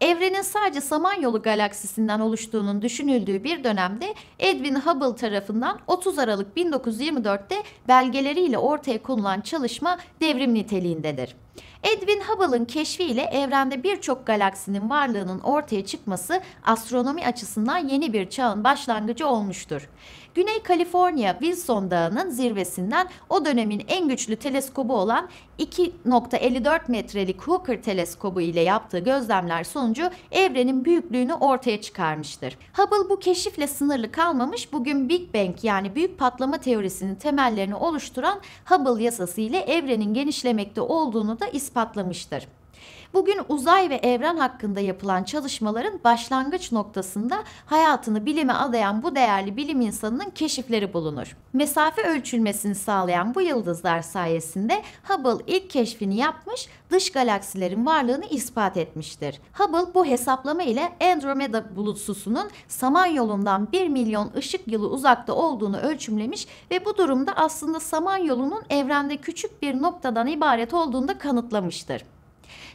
evrenin sadece Samanyolu galaksisinden oluştuğunun düşünüldüğü bir dönemde Edwin Hubble tarafından 30 Aralık 1924'te belgeleriyle ortaya konulan çalışma devrim niteliğindedir. Edwin Hubble'ın keşfiyle evrende birçok galaksinin varlığının ortaya çıkması astronomi açısından yeni bir çağın başlangıcı olmuştur. Güney Kaliforniya Wilson Dağı'nın zirvesinden o dönemin en güçlü teleskobu olan 2.54 metrelik Hooker teleskobu ile yaptığı gözlemler sonucu evrenin büyüklüğünü ortaya çıkarmıştır. Hubble bu keşifle sınırlı kalmamış bugün Big Bang yani büyük patlama teorisinin temellerini oluşturan Hubble yasası ile evrenin genişlemekte olduğunu da ispatlamıştır. Bugün uzay ve evren hakkında yapılan çalışmaların başlangıç noktasında hayatını bilime adayan bu değerli bilim insanının keşifleri bulunur. Mesafe ölçülmesini sağlayan bu yıldızlar sayesinde Hubble ilk keşfini yapmış, dış galaksilerin varlığını ispat etmiştir. Hubble bu hesaplama ile Andromeda bulutsusunun Samanyolu'ndan 1 milyon ışık yılı uzakta olduğunu ölçümlemiş ve bu durumda aslında Samanyolu'nun evrende küçük bir noktadan ibaret olduğunu da kanıtlamıştır.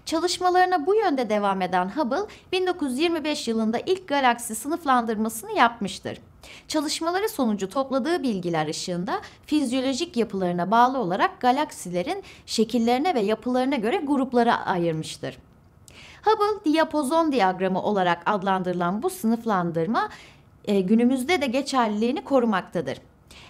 Çalışmalarına bu yönde devam eden Hubble, 1925 yılında ilk galaksi sınıflandırmasını yapmıştır. Çalışmaları sonucu topladığı bilgiler ışığında fizyolojik yapılarına bağlı olarak galaksilerin şekillerine ve yapılarına göre gruplara ayırmıştır. Hubble diyapozon diyagramı olarak adlandırılan bu sınıflandırma e, günümüzde de geçerliliğini korumaktadır.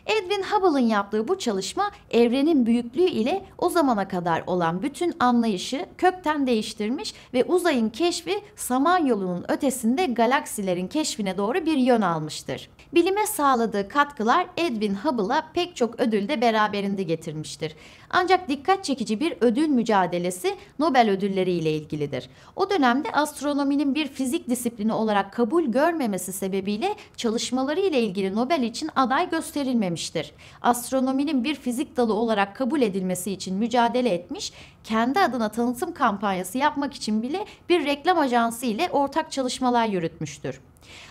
Edwin Hubble'ın yaptığı bu çalışma evrenin büyüklüğü ile o zamana kadar olan bütün anlayışı kökten değiştirmiş ve uzayın keşfi Samanyolu'nun ötesinde galaksilerin keşfine doğru bir yön almıştır. Bilime sağladığı katkılar Edwin Hubble'a pek çok ödül de beraberinde getirmiştir. Ancak dikkat çekici bir ödül mücadelesi Nobel ödülleri ile ilgilidir. O dönemde astronominin bir fizik disiplini olarak kabul görmemesi sebebiyle çalışmaları ile ilgili Nobel için aday gösterilmiştir edilmemiştir. Astronominin bir fizik dalı olarak kabul edilmesi için mücadele etmiş, kendi adına tanıtım kampanyası yapmak için bile bir reklam ajansı ile ortak çalışmalar yürütmüştür.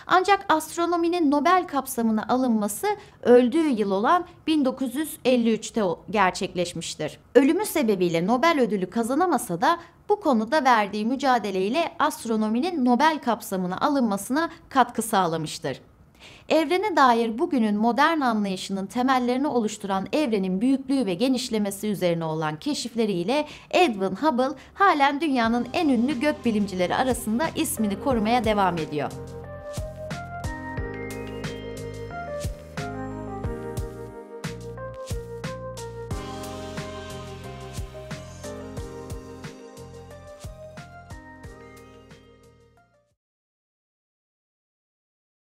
Ancak astronominin Nobel kapsamına alınması öldüğü yıl olan 1953'te gerçekleşmiştir. Ölümü sebebiyle Nobel ödülü kazanamasa da bu konuda verdiği mücadeleyle astronominin Nobel kapsamına alınmasına katkı sağlamıştır. Evrene dair bugünün modern anlayışının temellerini oluşturan evrenin büyüklüğü ve genişlemesi üzerine olan keşifleriyle Edwin Hubble halen dünyanın en ünlü gök bilimcileri arasında ismini korumaya devam ediyor.